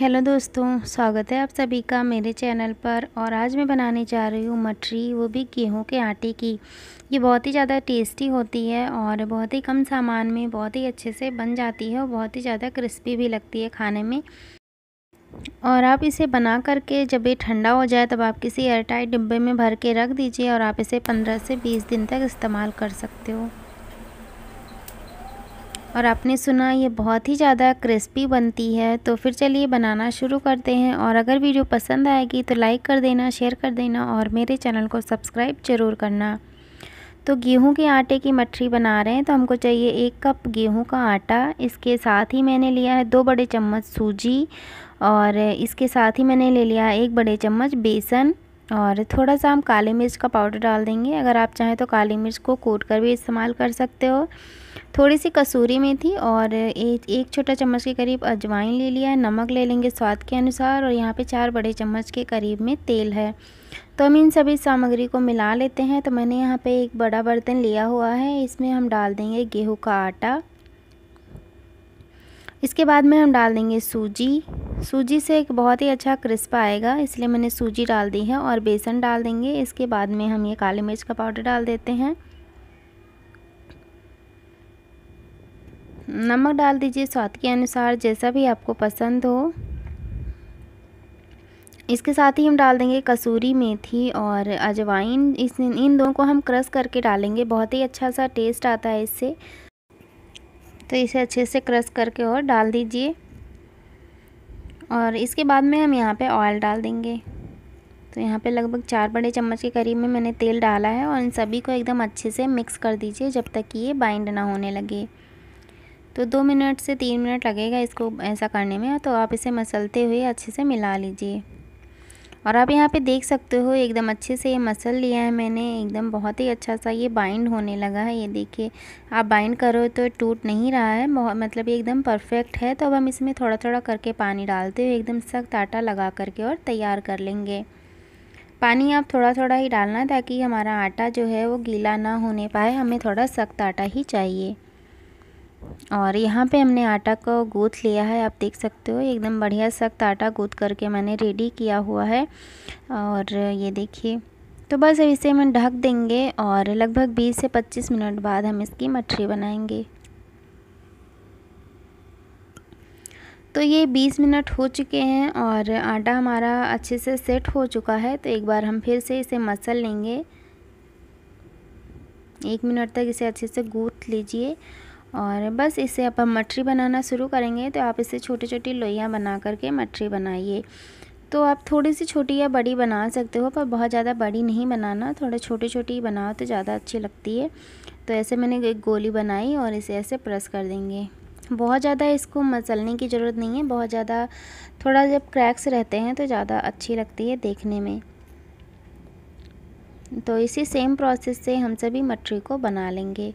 hello दोस्तों स्वागत है आप सभी का मेरे चैनल पर और आज मैं बनाने जा रही हूँ मठरी वो भी गेहूँ के आटे की ये बहुत ही ज़्यादा टेस्टी होती है और बहुत ही कम सामान में बहुत ही अच्छे से बन जाती है और बहुत ही ज़्यादा क्रिस्पी भी लगती है खाने में और आप इसे बना करके जब ये ठंडा हो जाए तब आप किसी एयरटाइट डिब्बे में भर के रख दीजिए और आप इसे पंद्रह से बीस दिन तक इस्तेमाल कर सकते हो और आपने सुना ये बहुत ही ज़्यादा क्रिस्पी बनती है तो फिर चलिए बनाना शुरू करते हैं और अगर वीडियो पसंद आएगी तो लाइक कर देना शेयर कर देना और मेरे चैनल को सब्सक्राइब ज़रूर करना तो गेहूं के आटे की मठरी बना रहे हैं तो हमको चाहिए एक कप गेहूं का आटा इसके साथ ही मैंने लिया है दो बड़े चम्मच सूजी और इसके साथ ही मैंने ले लिया है एक बड़े चम्मच बेसन और थोड़ा सा हम काली मिर्च का पाउडर डाल देंगे अगर आप चाहें तो काली मिर्च को कूट कर भी इस्तेमाल कर सकते हो थोड़ी सी कसूरी मेथी और एक एक छोटा चम्मच के करीब अजवाइन ले लिया है नमक ले लेंगे स्वाद के अनुसार और यहाँ पे चार बड़े चम्मच के करीब में तेल है तो हम इन सभी सामग्री को मिला लेते हैं तो मैंने यहाँ पे एक बड़ा बर्तन लिया हुआ है इसमें हम डाल देंगे गेहूँ का आटा इसके बाद में हम डाल देंगे सूजी सूजी से एक बहुत ही अच्छा क्रिस्प आएगा इसलिए मैंने सूजी डाल दी है और बेसन डाल देंगे इसके बाद में हम ये काली मिर्च का पाउडर डाल देते हैं नमक डाल दीजिए स्वाद के अनुसार जैसा भी आपको पसंद हो इसके साथ ही हम डाल देंगे कसूरी मेथी और अजवाइन इस इन दोनों को हम क्रश करके डालेंगे बहुत ही अच्छा सा टेस्ट आता है इससे तो इसे अच्छे से क्रश करके और डाल दीजिए और इसके बाद में हम यहाँ पे ऑयल डाल देंगे तो यहाँ पे लगभग चार बड़े चम्मच के करीब में मैंने तेल डाला है और इन सभी को एकदम अच्छे से मिक्स कर दीजिए जब तक कि ये बाइंड ना होने लगे तो दो मिनट से तीन मिनट लगेगा इसको ऐसा करने में तो आप इसे मसलते हुए अच्छे से मिला लीजिए और आप यहाँ पे देख सकते हो एकदम अच्छे से ये मसल लिया है मैंने एकदम बहुत ही अच्छा सा ये बाइंड होने लगा है ये देखिए आप बाइंड करो तो टूट नहीं रहा है बहुत मतलब ये एकदम परफेक्ट है तो अब हम इसमें थोड़ा थोड़ा करके पानी डालते हुए एकदम सख्त आटा लगा करके और तैयार कर लेंगे पानी आप थोड़ा थोड़ा ही डालना ताकि हमारा आटा जो है वो गीला ना होने पाए हमें थोड़ा सख्त आटा ही चाहिए और यहाँ पे हमने आटा को गूँथ लिया है आप देख सकते हो एकदम बढ़िया सख्त आटा गूँथ करके मैंने रेडी किया हुआ है और ये देखिए तो बस अब इसे हम ढक देंगे और लगभग 20 से 25 मिनट बाद हम इसकी मठरी बनाएंगे तो ये 20 मिनट हो चुके हैं और आटा हमारा अच्छे से सेट हो चुका है तो एक बार हम फिर से इसे मसल लेंगे एक मिनट तक इसे अच्छे से गूँथ लीजिए और बस इसे अपन मठरी बनाना शुरू करेंगे तो आप इसे छोटी छोटी लोइयाँ बना करके मठरी बनाइए तो आप थोड़ी सी छोटी या बड़ी बना सकते हो पर बहुत ज़्यादा बड़ी नहीं बनाना थोड़ा छोटी छोटी बनाओ तो ज़्यादा अच्छी लगती है तो ऐसे मैंने एक गोली बनाई और इसे ऐसे प्रेस कर देंगे बहुत ज़्यादा इसको मसलने की ज़रूरत नहीं है बहुत ज़्यादा थोड़ा जब क्रैक्स रहते हैं तो ज़्यादा अच्छी लगती है देखने में तो इसी सेम प्रोसेस से हम सभी मटरी को बना लेंगे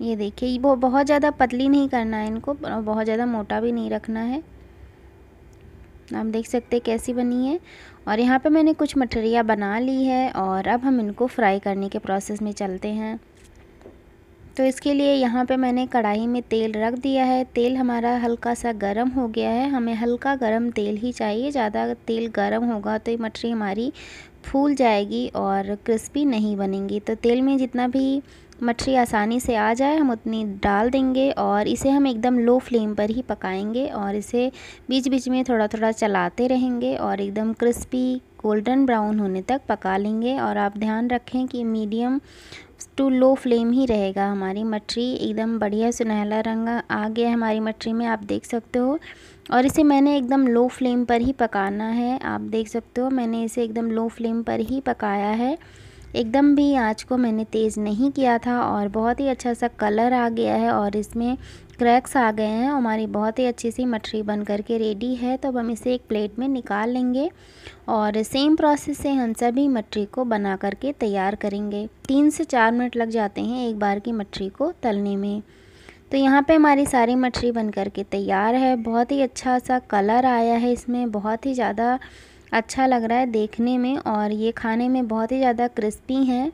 ये देखिए वो बहुत ज़्यादा पतली नहीं करना है इनको बहुत ज़्यादा मोटा भी नहीं रखना है आप देख सकते कैसी बनी है और यहाँ पे मैंने कुछ मठरिया बना ली है और अब हम इनको फ्राई करने के प्रोसेस में चलते हैं तो इसके लिए यहाँ पे मैंने कढ़ाई में तेल रख दिया है तेल हमारा हल्का सा गर्म हो गया है हमें हल्का गर्म तेल ही चाहिए ज़्यादा तेल गर्म होगा तो ये मठरी हमारी फूल जाएगी और क्रिस्पी नहीं बनेंगी तो तेल में जितना भी मछली आसानी से आ जाए हम उतनी डाल देंगे और इसे हम एकदम लो फ्लेम पर ही पकाएंगे और इसे बीच बीच में थोड़ा थोड़ा चलाते रहेंगे और एकदम क्रिस्पी गोल्डन ब्राउन होने तक पका लेंगे और आप ध्यान रखें कि मीडियम टू लो फ्लेम ही रहेगा हमारी मटरी एकदम बढ़िया सुनहला रंग आ गया हमारी मटरी में आप देख सकते हो और इसे मैंने एकदम लो फ्लेम पर ही पकाना है आप देख सकते हो मैंने इसे एकदम लो फ्लेम पर ही पकाया है एकदम भी आँच को मैंने तेज़ नहीं किया था और बहुत ही अच्छा सा कलर आ गया है और इसमें क्रैक्स आ गए हैं हमारी बहुत ही अच्छी सी मठरी बन के रेडी है तो अब हम इसे एक प्लेट में निकाल लेंगे और सेम प्रोसेस से हम सभी मठरी को बना करके तैयार करेंगे तीन से चार मिनट लग जाते हैं एक बार की मठरी को तलने में तो यहाँ पे हमारी सारी मठरी बन कर के तैयार है बहुत ही अच्छा सा कलर आया है इसमें बहुत ही ज़्यादा अच्छा लग रहा है देखने में और ये खाने में बहुत ही ज़्यादा क्रिस्पी हैं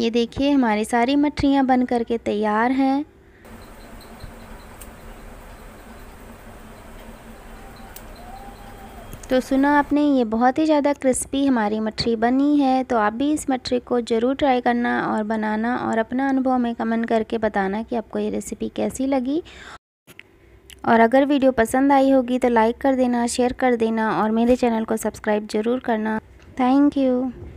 ये देखिए हमारी सारी मठरियाँ बन करके तैयार हैं तो सुना आपने ये बहुत ही ज़्यादा क्रिस्पी हमारी मठरी बनी है तो आप भी इस मठरी को ज़रूर ट्राई करना और बनाना और अपना अनुभव में कमेंट करके बताना कि आपको ये रेसिपी कैसी लगी और अगर वीडियो पसंद आई होगी तो लाइक कर देना शेयर कर देना और मेरे चैनल को सब्सक्राइब ज़रूर करना थैंक यू